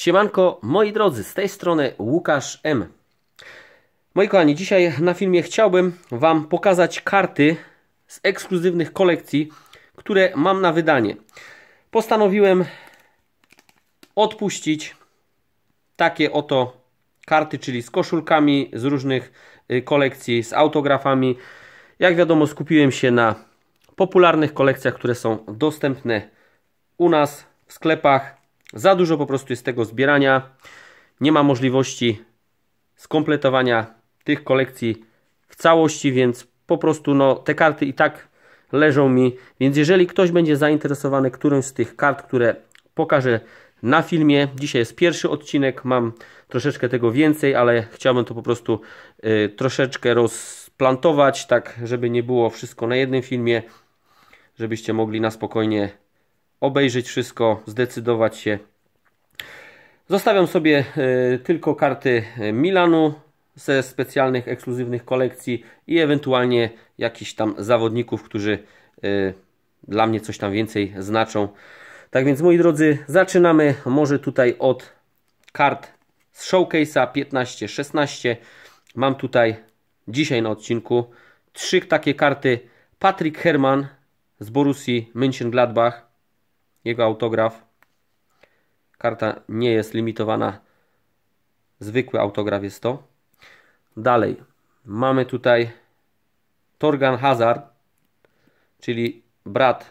Siemanko, moi drodzy, z tej strony Łukasz M. Moi kochani, dzisiaj na filmie chciałbym Wam pokazać karty z ekskluzywnych kolekcji, które mam na wydanie. Postanowiłem odpuścić takie oto karty, czyli z koszulkami z różnych y, kolekcji, z autografami. Jak wiadomo, skupiłem się na popularnych kolekcjach, które są dostępne u nas w sklepach za dużo po prostu jest tego zbierania. Nie ma możliwości skompletowania tych kolekcji w całości, więc po prostu no, te karty i tak leżą mi. Więc jeżeli ktoś będzie zainteresowany którąś z tych kart, które pokażę na filmie. Dzisiaj jest pierwszy odcinek, mam troszeczkę tego więcej, ale chciałbym to po prostu y, troszeczkę rozplantować, tak żeby nie było wszystko na jednym filmie, żebyście mogli na spokojnie obejrzeć wszystko, zdecydować się. Zostawiam sobie e, tylko karty e, Milanu ze specjalnych, ekskluzywnych kolekcji i ewentualnie jakichś tam zawodników, którzy e, dla mnie coś tam więcej znaczą. Tak więc moi drodzy, zaczynamy może tutaj od kart z showcase'a 15-16. Mam tutaj dzisiaj na odcinku trzy takie karty. Patrick Herman z Borussii Mönchengladbach jego autograf. Karta nie jest limitowana. Zwykły autograf jest to. Dalej mamy tutaj Torgan Hazard, czyli brat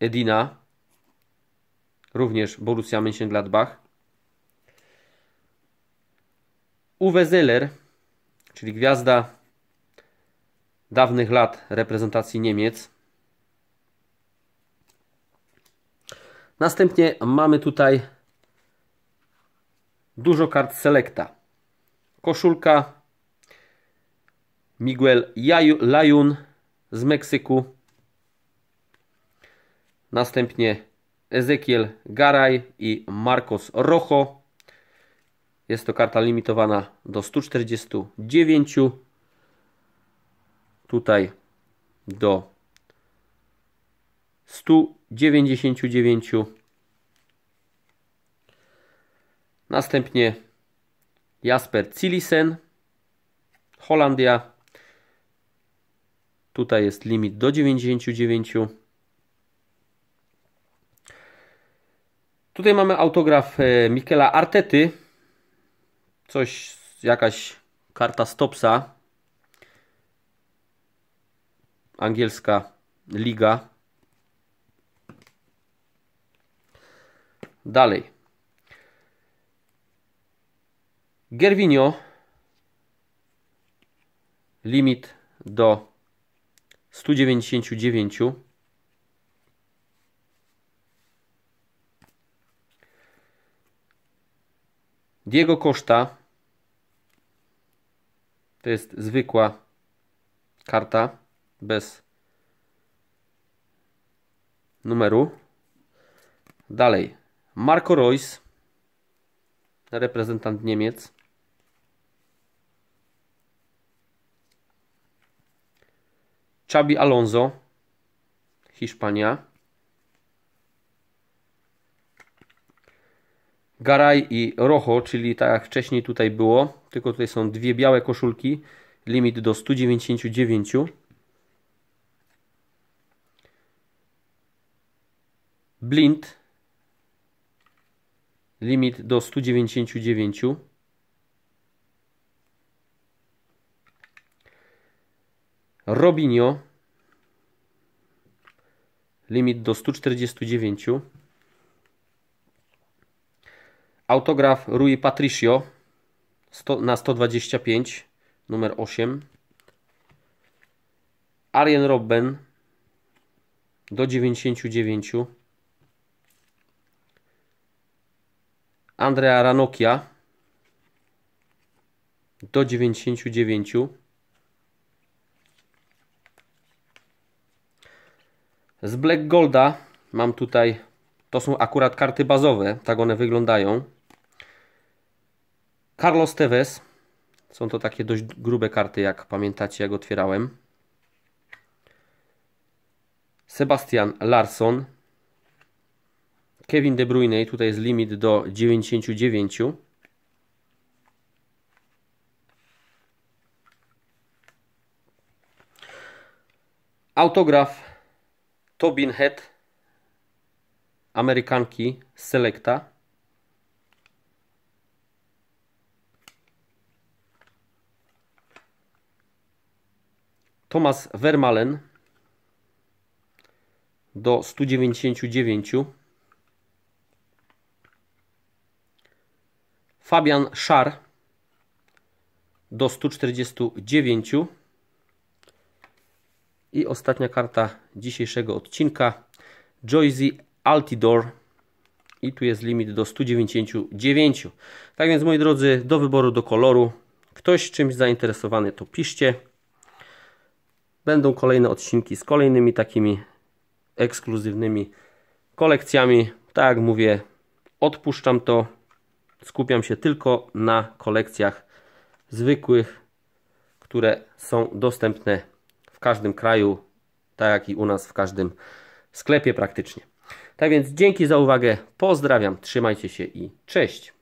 Edina, również Borussia Mönchengladbach. Uwe Zeller, czyli gwiazda dawnych lat reprezentacji Niemiec, Następnie mamy tutaj dużo kart Selecta. Koszulka Miguel Layun z Meksyku. Następnie Ezekiel Garay i Marcos Rojo. Jest to karta limitowana do 149. Tutaj do 100 99. Następnie Jasper Cilisen, Holandia. Tutaj jest limit do 99. Tutaj mamy autograf e, Mikela Artety. Coś, jakaś karta Stopsa. Angielska liga. Dalej. Gervinio. Limit do 199. Diego Koszta. To jest zwykła karta bez numeru. Dalej. Marco Reus, reprezentant Niemiec. Xabi Alonso, Hiszpania. Garay i Rojo, czyli tak jak wcześniej tutaj było, tylko tutaj są dwie białe koszulki, limit do 199. Blind, limit do 199. Robinio limit do 149. Autograf Rui Patricio na 125, numer 8. Arjen Robben do 99. Andrea Ranokia do 99. Z Black Golda mam tutaj, to są akurat karty bazowe, tak one wyglądają. Carlos Tevez, są to takie dość grube karty, jak pamiętacie, jak otwierałem. Sebastian Larsson, Kevin De Bruyne, tutaj jest limit do 99. Autograf Tobin Head Amerykanki Selecta. Thomas Vermalen do 199. Fabian Szar do 149. I ostatnia karta dzisiejszego odcinka. Joyzy Altidor. I tu jest limit do 199. Tak więc moi drodzy, do wyboru do koloru. Ktoś czymś zainteresowany to piszcie. Będą kolejne odcinki z kolejnymi takimi ekskluzywnymi kolekcjami. Tak jak mówię, odpuszczam to. Skupiam się tylko na kolekcjach zwykłych, które są dostępne w każdym kraju, tak jak i u nas w każdym sklepie praktycznie. Tak więc dzięki za uwagę, pozdrawiam, trzymajcie się i cześć.